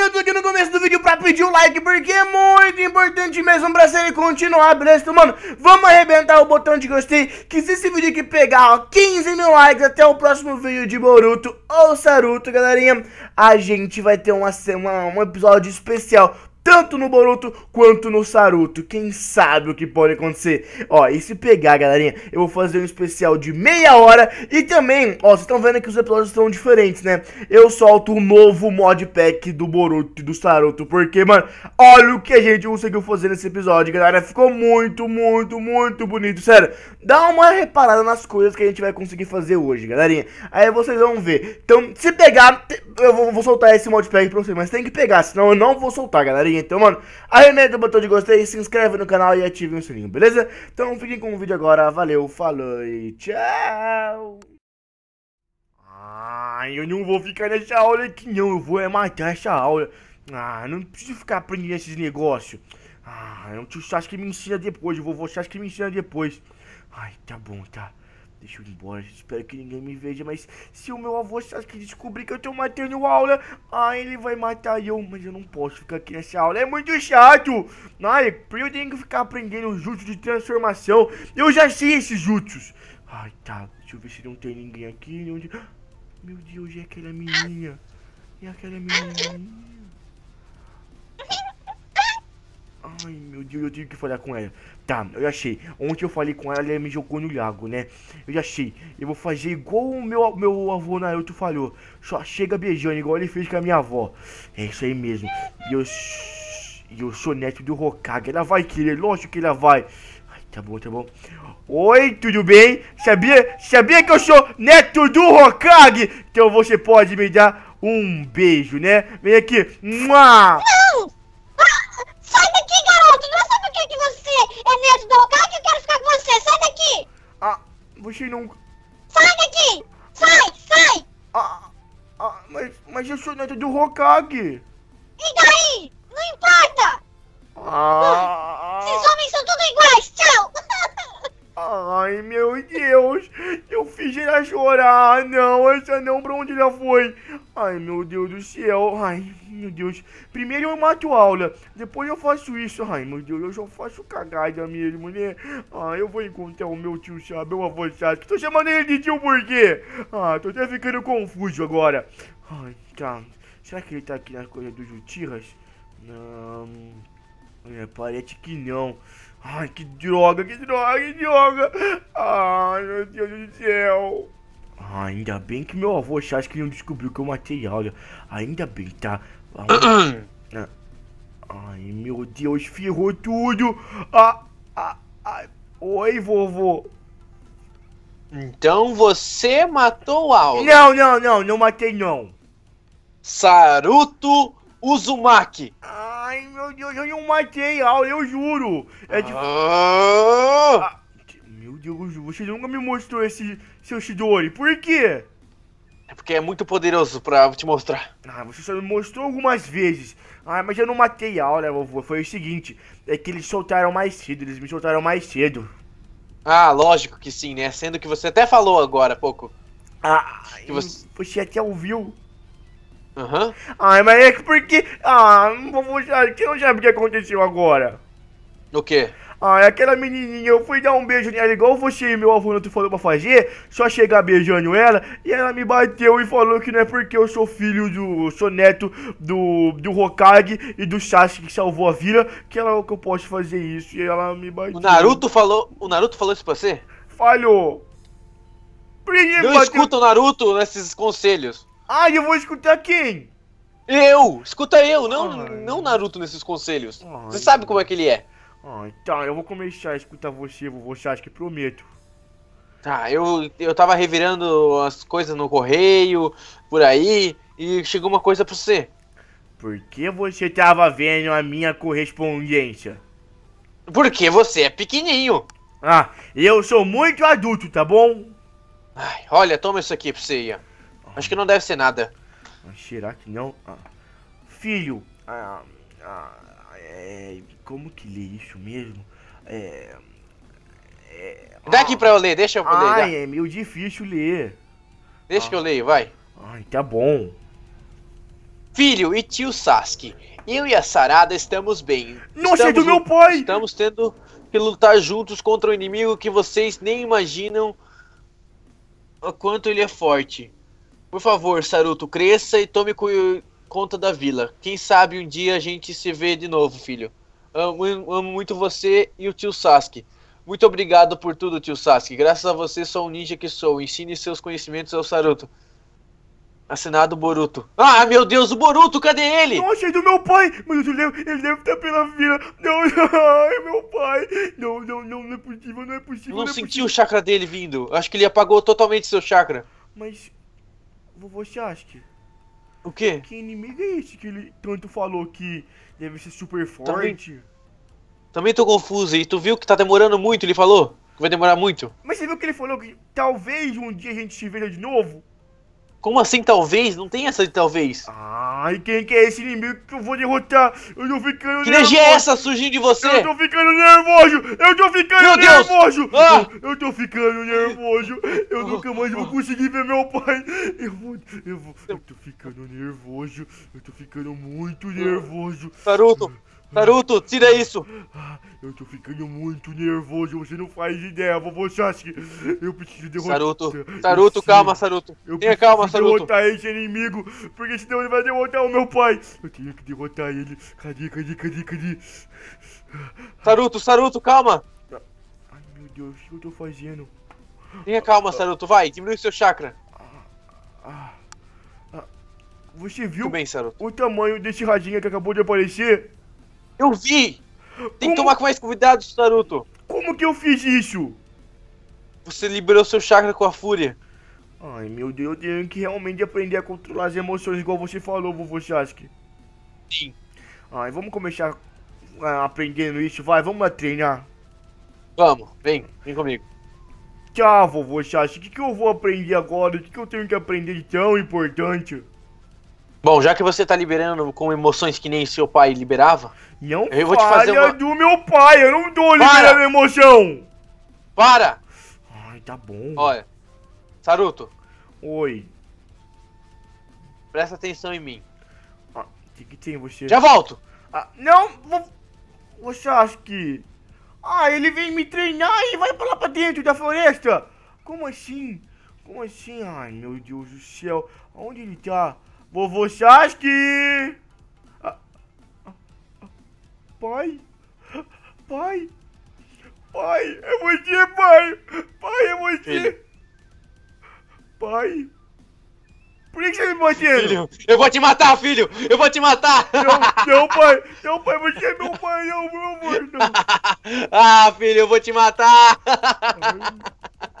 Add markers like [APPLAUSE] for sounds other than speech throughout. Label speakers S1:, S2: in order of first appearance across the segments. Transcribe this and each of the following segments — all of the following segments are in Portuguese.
S1: eu tô aqui no começo do vídeo pra pedir o like, porque é muito importante mesmo pra série continuar, beleza? mano, vamos arrebentar o botão de gostei, que se esse vídeo aqui pegar, ó, 15 mil likes até o próximo vídeo de Boruto ou Saruto, galerinha, a gente vai ter uma, semana, um episódio especial tanto no Boruto quanto no Saruto. Quem sabe o que pode acontecer? Ó, e se pegar, galerinha, eu vou fazer um especial de meia hora e também, ó, vocês estão vendo que os episódios são diferentes, né? Eu solto um novo mod pack do Boruto e do Saruto, porque, mano, olha o que a gente conseguiu fazer nesse episódio, galera. Ficou muito, muito, muito bonito, sério. Dá uma reparada nas coisas que a gente vai conseguir fazer hoje, galerinha. Aí vocês vão ver. Então, se pegar, eu vou, soltar esse mod pack pra vocês, mas tem que pegar, senão eu não vou soltar, galerinha galerinha. Então, mano, arremeta né, o botão de gostei, se inscreve no canal e ative o sininho, beleza? Então fiquem com o vídeo agora. Valeu, falou e tchau! Ah, eu não vou ficar nessa aula aqui não, eu vou é matar essa aula. Ah, não preciso ficar aprendendo esses negócios. Ah, é o tio Sasuke me ensina depois, o vovô Sasuke me ensina depois. Ai, tá bom, tá. Deixa eu ir embora, Espero que ninguém me veja. Mas se o meu avô sabe que descobrir que eu tô matando aula, ah ele vai matar eu. Mas eu não posso ficar aqui nessa aula. É muito chato. Ai, eu tenho que ficar aprendendo jutsu de transformação. Eu já sei esses jutsus. Ai, tá. Deixa eu ver se não tem ninguém aqui. Onde... Meu Deus, é aquela menina. É aquela menina. Ai, meu Deus, eu tive que falar com ela. Tá, eu achei. Ontem eu falei com ela ela me jogou no lago, né? Eu já achei. Eu vou fazer igual o meu, meu avô Naruto falou. Só chega beijando, igual ele fez com a minha avó. É isso aí mesmo. E eu, eu sou neto do Hokage. Ela vai querer, lógico que ela vai. Ai, tá bom, tá bom. Oi, tudo bem? Sabia, sabia que eu sou neto do Hokage? Então você pode me dar um beijo, né? Vem aqui. Mua! é do lugar que eu quero ficar com você! Sai daqui! Ah, você não... Sai daqui! Sai, sai! Ah, ah mas, mas eu sou neto do Hokage! E daí? Não importa! Ah, Esses homens são tudo iguais! Tchau! [LAUGHS] Ai, meu Deus, eu fiz ela chorar. Não, essa não, pra onde ela foi? Ai, meu Deus do céu. Ai, meu Deus. Primeiro eu mato aula, depois eu faço isso. Ai, meu Deus, eu só faço cagada mesmo, né? Ah, eu vou encontrar o meu tio Chá, meu avô Chá. Tô chamando ele de tio por quê? Ah, tô até ficando confuso agora. Ai, tá. Será que ele tá aqui nas coisas dos Jutiras? Não... É, parece que não. Ai, que droga, que droga, que droga. Ai, meu Deus do céu. Ah, ainda bem que meu avô Chás que não descobriu que eu matei a Áurea. Ainda bem, tá? [COUGHS] Ah, ai, meu Deus, ferrou tudo. Ah, ah, ah. Oi, vovô. Então você matou a Não, não, não, não matei não. Saruto Uzumaki. Ah meu Deus, eu não matei Raul, eu juro. É de. Ah, ah meu Deus, você nunca me mostrou esse seu Shidori. Por quê? É porque é muito poderoso pra te mostrar. Ah, você só me mostrou algumas vezes. Ah, mas eu não matei a aula, né, vovô. Foi o seguinte, é que eles soltaram mais cedo, eles me soltaram mais cedo. Ah, lógico que sim, né? Sendo que você até falou agora há pouco. Ah, que você... você até ouviu. Uhum. Ai, mas é porque. Ah, vamos já. Você não sabe o que aconteceu agora? O quê? Ah, aquela menininha, eu fui dar um beijo nela igual você e meu avô te falou pra fazer, só chegar beijando ela, e ela me bateu e falou que não é porque eu sou filho do. sou neto do. do Hokage e do Sasuke que salvou a vila, que, ela, que eu posso fazer isso, e ela me bateu. O Naruto falou. O Naruto falou isso pra você? Falhou! Não escuta o Naruto nesses conselhos. Ai, eu vou escutar quem? Eu! Escuta eu, não, não Naruto nesses conselhos. Ai. Você sabe como é que ele é. Ai, ah, tá, então, eu vou começar a escutar você, vovô que prometo. Tá, eu, eu tava revirando as coisas no correio, por aí, e chegou uma coisa pra você. Por que você tava vendo a minha correspondência? Porque você é pequenininho. Ah, eu sou muito adulto, tá bom? Ai, olha, toma isso aqui pra você, Ian. Acho que não deve ser nada. Será que não? Ah. Filho, ah, ah, é, como que lê isso mesmo? É, é, Dá aqui ah. pra eu ler, deixa eu ler. Ai, é meio difícil ler. Deixa que eu ah. leio, vai. Ai, tá bom. Filho e tio Sasuke, eu e a Sarada estamos bem. Nossa, estamos, é do meu pai! Estamos tendo que lutar juntos contra um inimigo que vocês nem imaginam o quanto ele é forte. Por favor, Saruto, cresça e tome conta da vila. Quem sabe um dia a gente se vê de novo, filho. Amo, amo muito você e o tio Sasuke. Muito obrigado por tudo, tio Sasuke. Graças a você sou um ninja que sou. Ensine seus conhecimentos ao Saruto. Assinado Boruto. Ah, meu Deus, o Boruto, cadê ele? Não achei do meu pai! Meu Deus, ele deve, ele deve estar pela vila. Não, [LAUGHS] ai, meu pai. Não, não, não, não é possível, não é possível. Eu não, é senti possível. o chakra dele vindo. Acho que ele apagou totalmente seu chakra. Mas vovô Chasque. O quê? Que inimigo é esse que ele tanto falou que deve ser super forte? Também, também tô confuso e tu viu que tá demorando muito, ele falou? Que vai demorar muito. Mas você viu que ele falou que talvez um dia a gente se veja de novo? Como assim talvez? Não tem essa de talvez. Ah, Ai, quem que é esse inimigo que eu vou derrotar? Eu tô ficando que é nervoso. Que é essa surgindo de você? Eu tô ficando nervoso! Eu tô ficando meu nervoso! Deus. Ah. Eu, eu tô ficando nervoso! Eu nunca mais vou conseguir ver meu pai! Eu vou. Eu vou. Eu tô ficando nervoso! Eu tô ficando muito nervoso! Naruto! Naruto, tira isso! Ah, eu tô ficando muito nervoso, você não faz ideia, vovô Sasuke. Eu preciso derrotar. Saruto, Saruto, calma, Saruto. Eu Tenha calma, Saruto. derrotar esse inimigo, porque senão ele vai derrotar o meu pai. Eu tenho que derrotar ele. Cadê, cadê, cadê, cadê? Saruto, Saruto, calma. Ai, meu Deus, o que eu tô fazendo? Tenha calma, Saruto, vai, diminui seu chakra. você viu bem, o tamanho desse radinha que acabou de aparecer? Eu vi! Tem Como... que tomar com mais cuidado, Naruto. Como que eu fiz isso? Você liberou seu chakra com a fúria. Ai, meu Deus, eu tenho que realmente aprender a controlar as emoções igual você falou, vovô Sasuke. Sim. Ai, vamos começar ah, aprendendo isso, vai, vamos lá treinar. Vamos, vem, vem comigo. Tchau, vovô Sasuke, o que, que eu vou aprender agora? O que, que eu tenho que aprender de tão importante? Bom, já que você tá liberando com emoções que nem seu pai liberava, é eu vou te fazer uma... do meu pai, eu não tô liberando Para! emoção. Para! Ai, tá bom. Olha, Saruto. Oi. Presta atenção em mim. O ah, que, que tem você? Já volto. Ah, não, você acha que... Ah, ele vem me treinar e vai pra lá pra dentro da floresta. Como assim? Como assim? Ai, meu Deus do céu. Onde ele tá? Vovô Chasque! Ah. Pai! Pai! Pai! É você, pai! Pai, é você! Filho. Pai! Por que, você me bateu? Filho, eu vou te matar, filho! Eu vou te matar! Não, não pai! Não, pai! Você é meu pai! Não, meu amor! Não. [LAUGHS] ah, filho, eu vou te matar! Ai. Você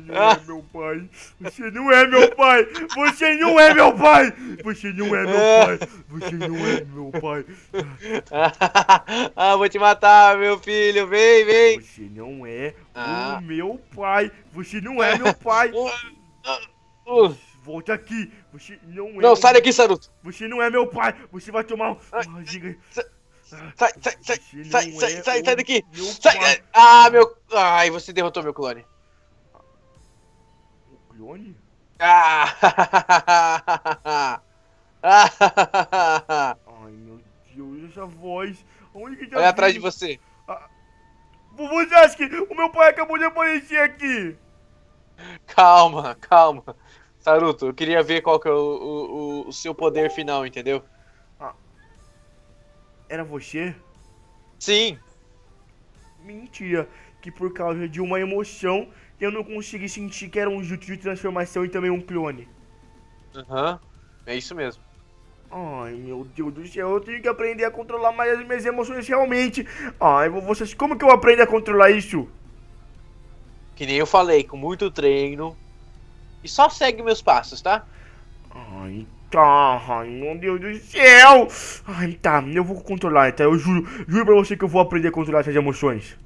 S1: não é meu pai. Você não é meu pai. Você não é meu pai. Você não é meu pai. Você não é meu pai. ah, vou te matar, meu filho. Vem, vem. Você não é ah. o meu pai. Você não é meu pai. [LAUGHS] Volta aqui. Você não é. Não, meu... sai daqui, Saruto. Você não é meu pai. Você vai tomar um. Ah, diga... Sai, sai, é sai, sai, sai, sai, sai daqui. Sai. Ah, meu. Ai, você derrotou meu clone. Ciclone? Ah! [LAUGHS] Ai meu Deus, essa voz. Onde que Olha atrás de você. Ah. Você que o meu pai acabou de aparecer aqui? Calma, calma. Saruto, eu queria ver qual que é o, o, o seu poder final, entendeu? Ah. Era você? Sim mentia que por causa de uma emoção eu não consegui sentir que era um jutsu de transformação e também um clone. Aham, uhum. é isso mesmo. Ai meu Deus do céu, eu tenho que aprender a controlar mais as minhas emoções realmente. Ai, vocês, como que eu aprendo a controlar isso? Que nem eu falei, com muito treino. E só segue meus passos, tá? Ai, tá. Ai, meu Deus do céu. Ai, tá. Eu vou controlar, tá? Eu juro. Juro pra você que eu vou aprender a controlar essas emoções.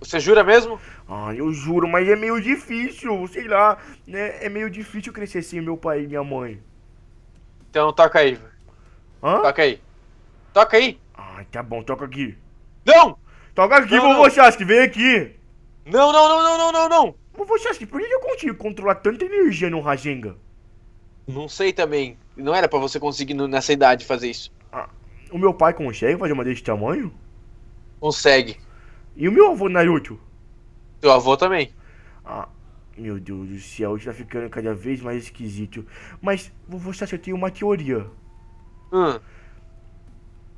S1: Você jura mesmo? Ah, eu juro, mas é meio difícil, sei lá, né? É meio difícil crescer sem meu pai e minha mãe. Então toca aí. Hã? Toca aí. Toca aí. Ah, tá bom, toca aqui. Não! Toca aqui, vovô Chasque, vem aqui. Não, não, não, não, não, não, não. Vovô Chasque, por que eu consigo controlar tanta energia no Rajenga? Não sei também. Não era para você conseguir nessa idade fazer isso. Ah, o meu pai consegue fazer uma desse tamanho? Consegue. E o meu avô Naruto? Seu avô também. Ah, meu Deus do céu, está ficando cada vez mais esquisito. Mas vou que eu tenho uma teoria. Hum.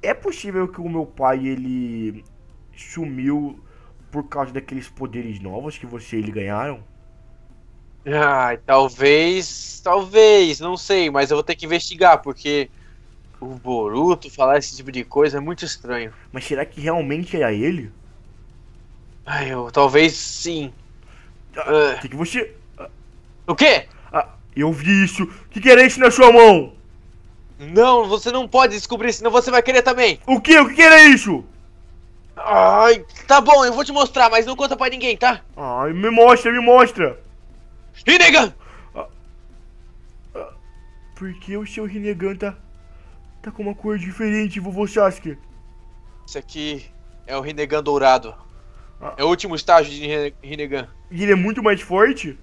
S1: É possível que o meu pai ele sumiu por causa daqueles poderes novos que você e ele ganharam? Ai, talvez, talvez, não sei, mas eu vou ter que investigar, porque o Boruto falar esse tipo de coisa é muito estranho. Mas será que realmente era ele? Ai, eu, talvez sim. Ah, uh, que, que você. Ah, o quê? Ah, eu vi isso. O que, que era isso na sua mão? Não, você não pode descobrir, senão você vai querer também. O quê? O que, que era isso? Ai, tá bom, eu vou te mostrar, mas não conta pra ninguém, tá? Ai, me mostra, me mostra. Rinnegan! Porque o seu Rinnegan tá. tá com uma cor diferente, vovô Sasuke? Esse aqui é o Rinnegan dourado. Ah. É o último estágio de Rinnegan. E ele é muito mais forte?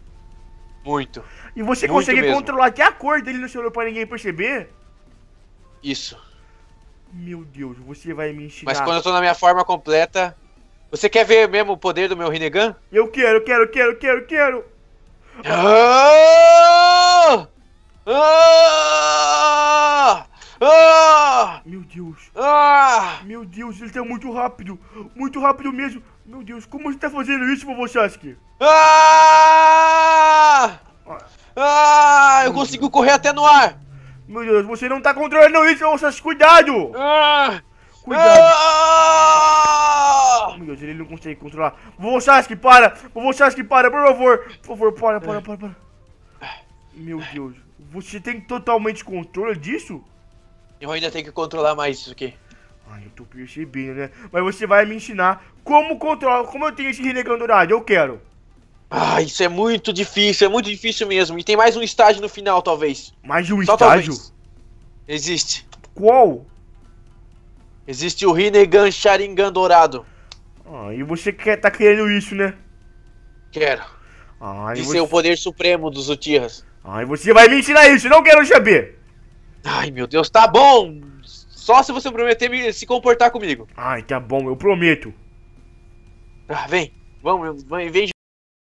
S1: Muito. E você muito consegue mesmo. controlar até a cor dele no seu olho pra ninguém perceber? Isso. Meu Deus, você vai me ensinar. Mas quando eu tô na minha forma completa. Você quer ver mesmo o poder do meu Rinnegan? Eu quero, quero, quero, quero, quero! Ah! Ah! Ah! Meu Deus. Ah! Meu Deus, ele tá muito rápido. Muito rápido mesmo. Meu Deus, como você tá fazendo isso, vovô Sasuke? Ah! Ah! ah eu consigo correr até no ar. Meu Deus, você não tá controlando isso, Sasuke. Cuidado! Ah! Cuidado! Ah! Oh, meu Deus, ele não consegue controlar. Vovô Chasque, para! Vovô Chasque, para, por favor! Por favor, para, para, para, para. Meu Deus. Você tem totalmente controle disso? Eu ainda tenho que controlar mais isso aqui. Ai, eu tô percebendo, né? Mas você vai me ensinar como controlar, como eu tenho esse renegão dourado. Eu quero. Ah, isso é muito difícil, é muito difícil mesmo. E tem mais um estágio no final, talvez. Mais um Só estágio? Talvez. Existe. Qual? Existe o Rinnegan Sharingan dourado. Ah, e você quer, tá querendo isso, né? Quero. Ah, De você... ser o poder supremo dos Uchihas. Ah, e você vai me ensinar isso, não quero saber. Ai, meu Deus, tá bom. Só se você prometer me, se comportar comigo. Ai, tá bom, eu prometo. Ah, vem. Vamos, vem, vem